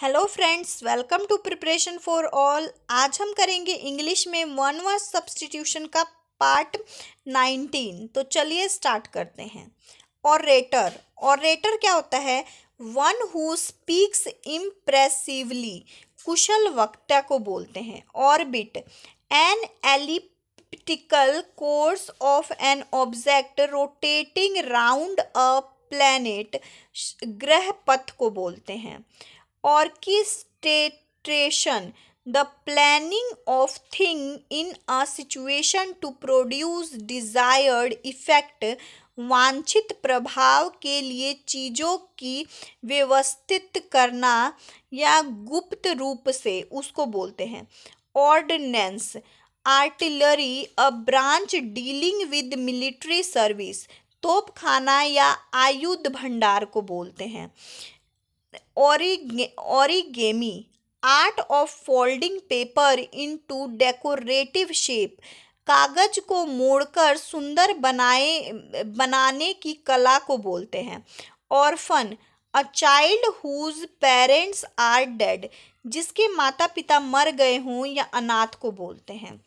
hello friends welcome to preparation for all आज हम करेंगे इंग्लिश में वन वर्स सब्सटीट्यूशन का पार्ट नाइनटीन तो चलिए स्टार्ट करते हैं ऑरेटर ऑरेटर क्या होता है वन हु स्पीक्स इम्प्रेसिवली कुशल वक्ता को बोलते हैं orbit an elliptical course of an object rotating round a planet ग्रह पथ को बोलते हैं orchestration the planning of thing in a situation to produce desired effect वांछित प्रभाव के लिए चीज़ों की व्यवस्थित करना या गुप्त रूप से उसको बोलते हैं ordnance artillery a branch dealing with military service तोपखाना या आयुध भंडार को बोलते हैं origami art of folding paper into decorative shape कागज को मोड़कर सुंदर बनाए बनाने की कला को बोलते हैं orphan a child whose parents are dead जिसके माता पिता मर गए हों या अनाथ को बोलते हैं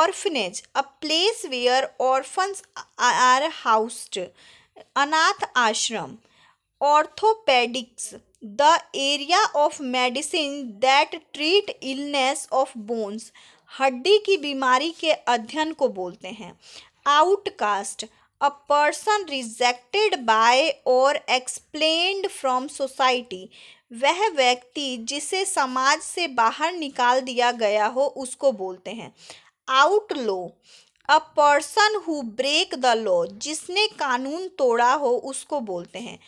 orphanage a place where orphans are housed अनाथ आश्रम orthopedics the area of medicine that treat illness of bones हड्डी की बीमारी के अध्ययन को बोलते हैं outcast a person rejected by or explained from society वह व्यक्ति जिसे समाज से बाहर निकाल दिया गया हो उसको बोलते हैं outlaw a person who break the law जिसने कानून तोड़ा हो उसको बोलते हैं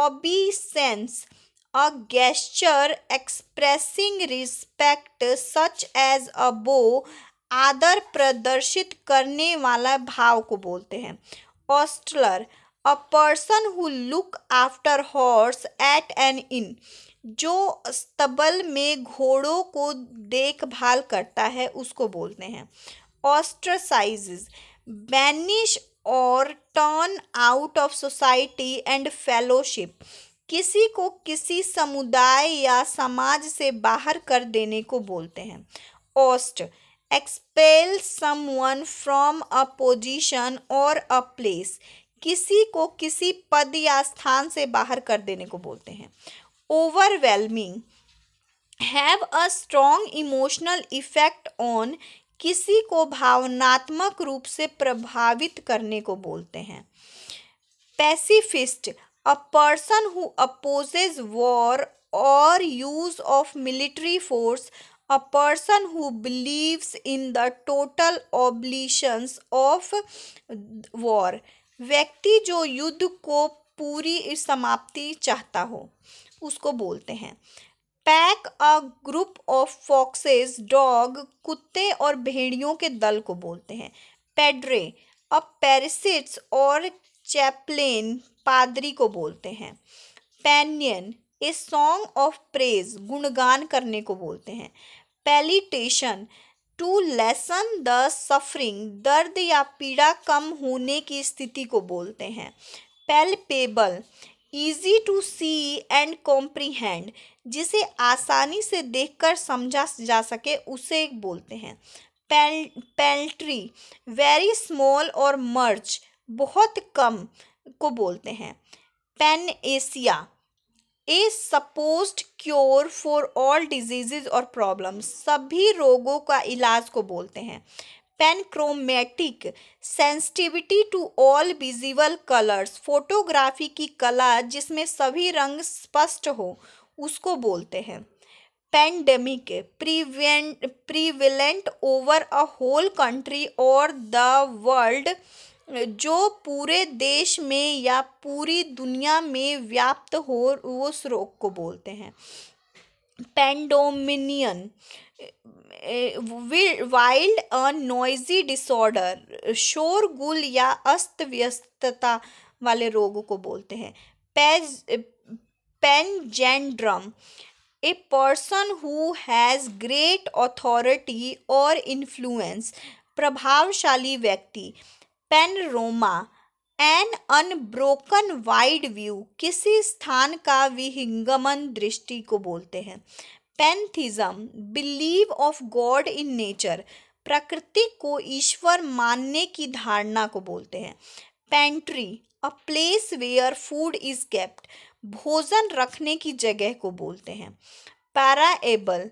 obeisance a gesture expressing respect such as a bow आदर प्रदर्शित करने वाला भाव को बोलते हैं ostler a person who look after horse at an inn जो स्तबल में घोड़ों को देखभाल करता है उसको बोलते हैं ostracise banish or turn out of society and fellowship किसी को किसी समुदाय या समाज से बाहर कर देने को बोलते हैं oust expel someone from a position or a place किसी को किसी पद या स्थान से बाहर कर देने को बोलते हैं overwhelming have a strong emotional effect on किसी को भावनात्मक रूप से प्रभावित करने को बोलते हैं pacifist a person who opposes war or use of military force a person who believes in the total abolitions of war व्यक्ति जो युद्ध को पूरी समाप्ति चाहता हो उसको बोलते हैं pack a group of foxes dog कुत्ते और भेड़ियों के दल को बोलते हैं पेड्रे अ पेरिसिट्स और चैपलेन पादरी को बोलते हैं paean a song of praise गुणगान करने को बोलते हैं palliation to lessen the suffering दर्द या पीड़ा कम होने की स्थिति को बोलते हैं palpable easy to see and comprehend जिसे आसानी से देखकर समझा जा सके उसे बोलते हैं पेल पेल्ट्री वेरी स्मॉल और मर्च बहुत कम को बोलते हैं panacea a supposed cure for all disease or problems सभी रोगों का इलाज को बोलते हैं panchromatic sensitivity to all visible colours photography की कला जिसमें सभी रंग स्पष्ट हो उसको बोलते हैं pandemic prevalent over a whole country or the world जो पूरे देश में या पूरी दुनिया में व्याप्त हो उस रोग को बोलते हैं pandemonium wild a noisy disorder शोरगुल या अस्त व्यस्तता वाले रोग को बोलते हैं panjandrum a person who has great authority or influence प्रभावशाली व्यक्ति panorama an unbroken wide view किसी स्थान का विहिंगमन दृष्टि को बोलते हैं pantheism believe of God in nature प्रकृति को ईश्वर मानने की धारणा को बोलते हैं pantry a place where food is kept भोजन रखने की जगह को बोलते हैं parable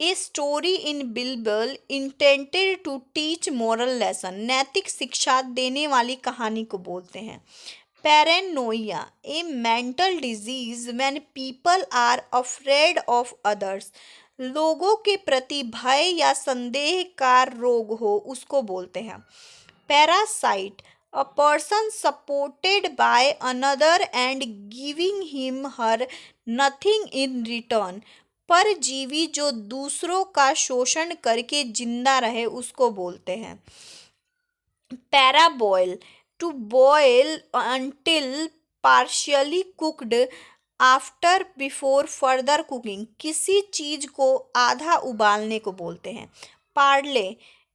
a story in Bible intended to teach moral lesson नैतिक शिक्षा देने वाली कहानी को बोलते हैं paranoia a mental disease when people are afraid of others लोगों के प्रति भय या संदेह का रोग हो उसको बोलते हैं parasite a person supported by another and giving him her nothing in return पर जीवी जो दूसरों का शोषण करके जिंदा रहे उसको बोलते हैं parboil to boil until partially cooked after before further cooking किसी चीज़ को आधा उबालने को बोलते हैं parley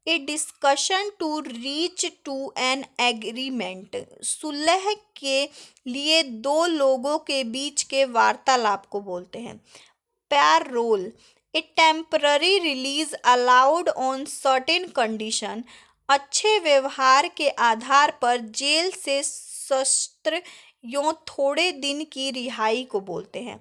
a discussion to reach to an agreement सुलह के लिए दो लोगों के बीच के वार्तालाप को बोलते हैं parole a temporary release allowed on certain condition अच्छे व्यवहार के आधार पर जेल से शस्त्र यों थोड़े दिन की रिहाई को बोलते हैं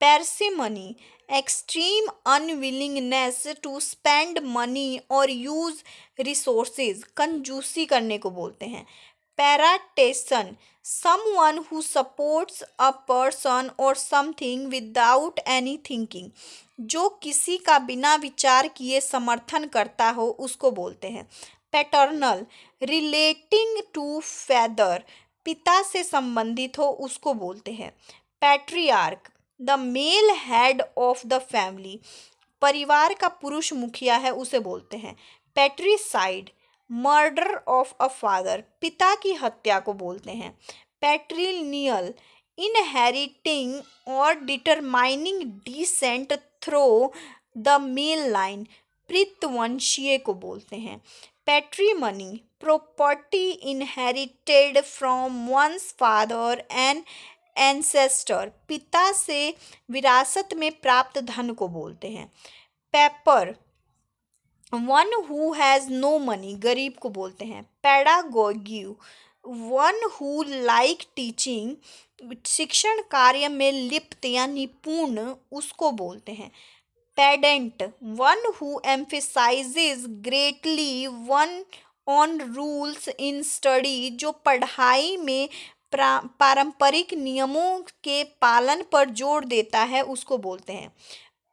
parsimony extreme unwillingness to spend money or use resources कंजूसी करने को बोलते हैं partisan one who supports a person or something without any thinking जो किसी का बिना विचार किए समर्थन करता हो उसको बोलते हैं पैटर्नल रिलेटिंग टू फैदर पिता से संबंधित हो उसको बोलते हैं patriarch the male head of the family परिवार का पुरुष मुखिया है उसे बोलते हैं patricide murder of a father पिता की हत्या को बोलते हैं patrilineal inheriting or determining descent through the male line पितृवंशीय को बोलते हैं patrimony property inherited from one's father and ancestor पिता से विरासत में प्राप्त धन को बोलते हैं pauper one who has no money गरीब को बोलते हैं pedagogue one who like teaching शिक्षण कार्य में लिप्त या निपुण उसको बोलते हैं pedant one who emphasizes greatly one on rules in study जो पढ़ाई में पारंपरिक नियमों के पालन पर जोर देता है उसको बोलते हैं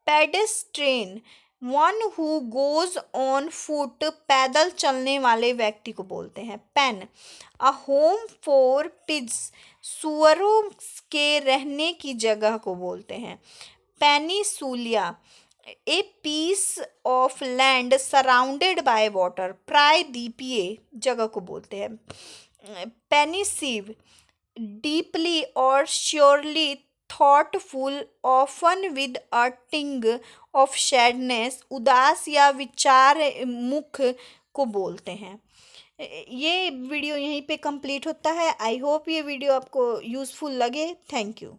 pedestrian one who goes on foot पैदल चलने वाले व्यक्ति को बोलते हैं pen a home for pigs सुअरों के रहने की जगह को बोलते हैं peninsula a piece of land surrounded by water प्राय दीपीय जगह को बोलते हैं pensive deeply or surely thoughtful often with a tinge of शैडनेस उदास या विचार मुख को बोलते हैं ये वीडियो यहीं पे कंप्लीट होता है आई होप ये वीडियो आपको यूज़फुल लगे थैंक यू